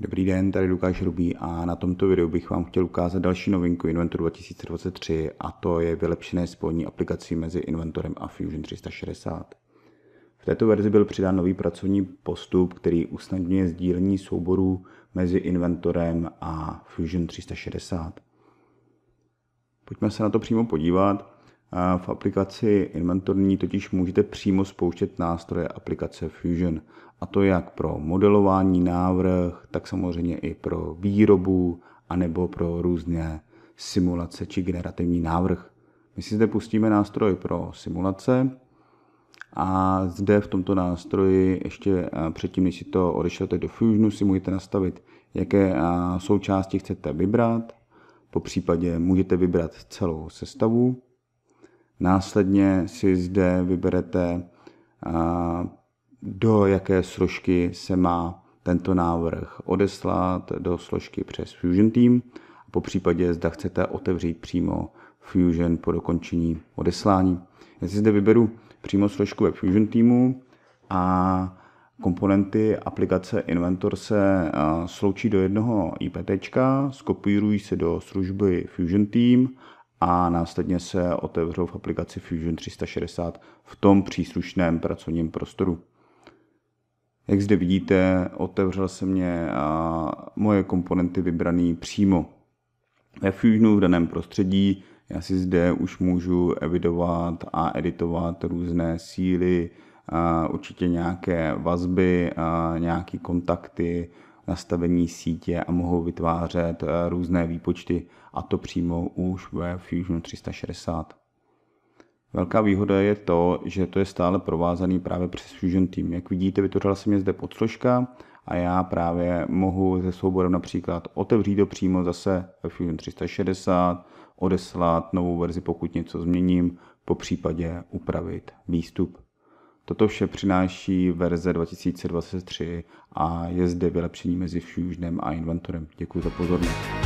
Dobrý den, tady Lukáš Rubí a na tomto videu bych vám chtěl ukázat další novinku Inventor 2023 a to je vylepšené spojení aplikací mezi Inventorem a Fusion 360. V této verzi byl přidán nový pracovní postup, který usnadňuje sdílení souborů mezi Inventorem a Fusion 360. Pojďme se na to přímo podívat. V aplikaci inventorní totiž můžete přímo spouštět nástroje aplikace Fusion. A to jak pro modelování návrh, tak samozřejmě i pro výrobu, anebo pro různé simulace či generativní návrh. My si zde pustíme nástroj pro simulace a zde v tomto nástroji ještě eh, předtím, než si to odešlete do Fusionu, si můžete nastavit, jaké eh, součásti chcete vybrat. Po případě můžete vybrat celou sestavu Následně si zde vyberete, do jaké složky se má tento návrh odeslat do složky přes Fusion Team a po případě zda chcete otevřít přímo Fusion po dokončení odeslání. Já si zde vyberu přímo složku ve Fusion Teamu a komponenty aplikace Inventor se sloučí do jednoho IPT, skopírují se do služby Fusion Team a následně se otevřou v aplikaci Fusion 360 v tom příslušném pracovním prostoru. Jak zde vidíte, otevřel se mě moje komponenty vybrané přímo ve Fusionu v daném prostředí. Já si zde už můžu evidovat a editovat různé síly, určitě nějaké vazby, nějaké kontakty, nastavení sítě a mohou vytvářet eh, různé výpočty a to přímo už ve Fusion 360. Velká výhoda je to, že to je stále provázaný právě přes Fusion Team. Jak vidíte, vytvořila se mě zde podsložka a já právě mohu se souborem například otevřít to přímo zase ve Fusion 360, odeslat novou verzi, pokud něco změním, po případě upravit výstup. Toto vše přináší verze 2023 a je zde vylepšení mezi Fusionem a Inventorem. Děkuji za pozornost.